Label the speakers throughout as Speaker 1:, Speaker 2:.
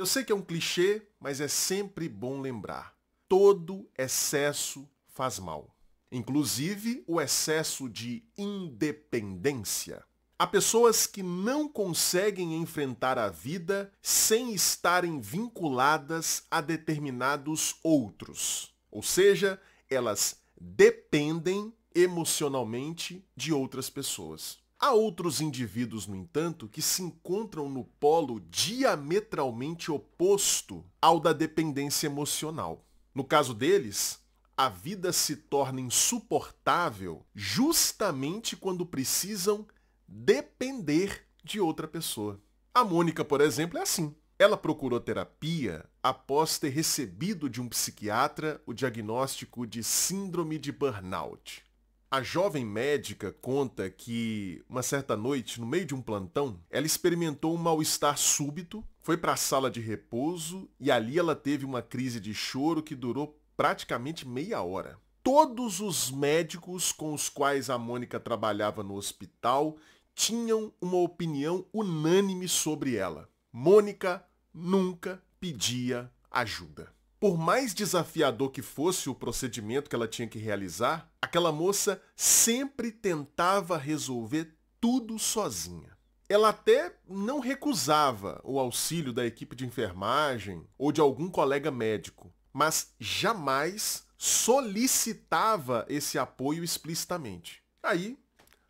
Speaker 1: Eu sei que é um clichê, mas é sempre bom lembrar. Todo excesso faz mal. Inclusive o excesso de independência. Há pessoas que não conseguem enfrentar a vida sem estarem vinculadas a determinados outros. Ou seja, elas dependem emocionalmente de outras pessoas. Há outros indivíduos, no entanto, que se encontram no polo diametralmente oposto ao da dependência emocional. No caso deles, a vida se torna insuportável justamente quando precisam depender de outra pessoa. A Mônica, por exemplo, é assim. Ela procurou terapia após ter recebido de um psiquiatra o diagnóstico de síndrome de burnout. A jovem médica conta que, uma certa noite, no meio de um plantão, ela experimentou um mal-estar súbito, foi para a sala de repouso e ali ela teve uma crise de choro que durou praticamente meia hora. Todos os médicos com os quais a Mônica trabalhava no hospital tinham uma opinião unânime sobre ela. Mônica nunca pedia ajuda. Por mais desafiador que fosse o procedimento que ela tinha que realizar, aquela moça sempre tentava resolver tudo sozinha. Ela até não recusava o auxílio da equipe de enfermagem ou de algum colega médico, mas jamais solicitava esse apoio explicitamente. Aí,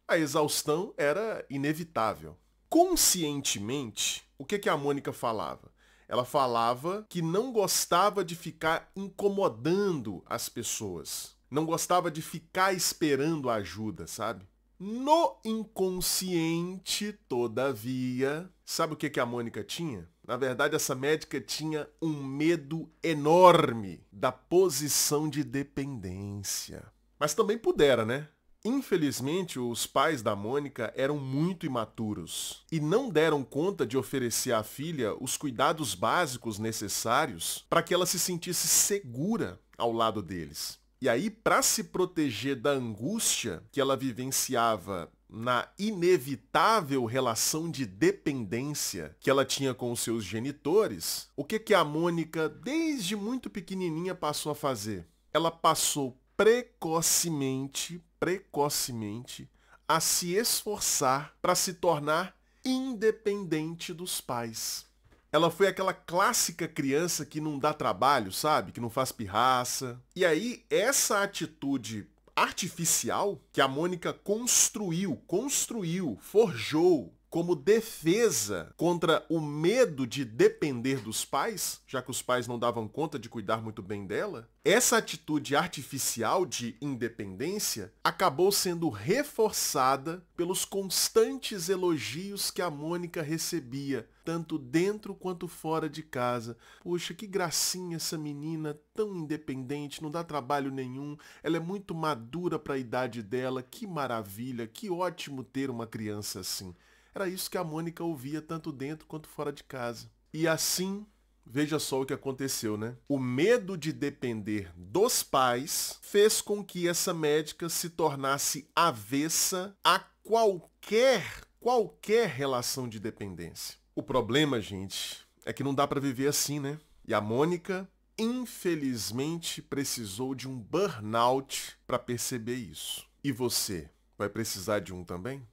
Speaker 1: a exaustão era inevitável. Conscientemente, o que, que a Mônica falava? Ela falava que não gostava de ficar incomodando as pessoas. Não gostava de ficar esperando ajuda, sabe? No inconsciente, todavia, sabe o que, que a Mônica tinha? Na verdade, essa médica tinha um medo enorme da posição de dependência. Mas também pudera, né? Infelizmente, os pais da Mônica eram muito imaturos e não deram conta de oferecer à filha os cuidados básicos necessários para que ela se sentisse segura ao lado deles. E aí, para se proteger da angústia que ela vivenciava na inevitável relação de dependência que ela tinha com os seus genitores, o que que a Mônica, desde muito pequenininha, passou a fazer? Ela passou precocemente, precocemente, a se esforçar para se tornar independente dos pais. Ela foi aquela clássica criança que não dá trabalho, sabe? Que não faz pirraça. E aí, essa atitude artificial que a Mônica construiu, construiu, forjou como defesa contra o medo de depender dos pais, já que os pais não davam conta de cuidar muito bem dela, essa atitude artificial de independência acabou sendo reforçada pelos constantes elogios que a Mônica recebia, tanto dentro quanto fora de casa. Puxa, que gracinha essa menina, tão independente, não dá trabalho nenhum, ela é muito madura para a idade dela, que maravilha, que ótimo ter uma criança assim. Era isso que a Mônica ouvia tanto dentro quanto fora de casa. E assim, veja só o que aconteceu, né? O medo de depender dos pais fez com que essa médica se tornasse avessa a qualquer qualquer relação de dependência. O problema, gente, é que não dá para viver assim, né? E a Mônica, infelizmente, precisou de um burnout para perceber isso. E você, vai precisar de um também?